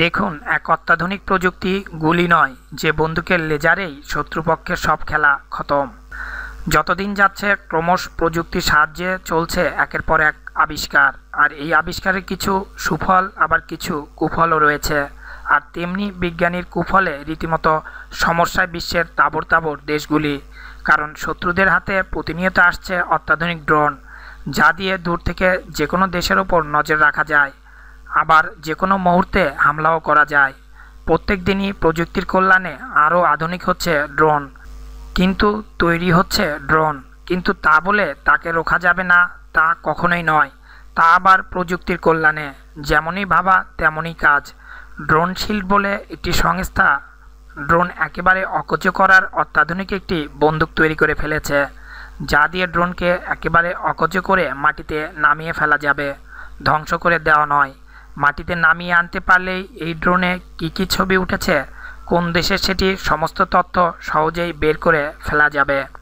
দেখুন এক অত্যাধুনিক প্রযুক্তি গুলি নয় যে বন্দুকের লেজারেই শত্রুপক্ষের সব খেলা খতম যতদিন যাচ্ছে ক্রমশ প্রযুক্তির সাহায্যে চলছে একের পর এক আবিষ্কার আর এই আবিষ্কারের কিছু সুফল আবার কিছু কুফলও রয়েছে আর তেমনি বিজ্ঞানীর কুফলে রীতিমতো সমস্যায় বিশ্বের তাবর তাবর দেশগুলি কারণ শত্রুদের হাতে প্রতিনিয়ত আসছে অত্যাধুনিক ড্রোন যা দিয়ে দূর থেকে যে কোনো দেশের ওপর নজর রাখা যায় আবার যে কোনো মুহূর্তে হামলাও করা যায় প্রত্যেক দিনই প্রযুক্তির কল্যাণে আরও আধুনিক হচ্ছে ড্রোন কিন্তু তৈরি হচ্ছে ড্রোন কিন্তু তা বলে তাকে রোখা যাবে না তা কখনোই নয় তা আবার প্রযুক্তির কল্যাণে যেমনই ভাবা তেমনই কাজ ড্রোন শিল্ড বলে একটি সংস্থা ড্রোন একেবারে অকচ করার অত্যাধুনিক একটি বন্দুক তৈরি করে ফেলেছে যা দিয়ে ড্রোনকে একেবারে অকচে করে মাটিতে নামিয়ে ফেলা যাবে ধ্বংস করে দেওয়া নয় মাটিতে নামিয়ে আনতে পারলেই এই ড্রোনে কি কি ছবি উঠেছে কোন দেশে সেটি সমস্ত তথ্য সহজেই বের করে ফেলা যাবে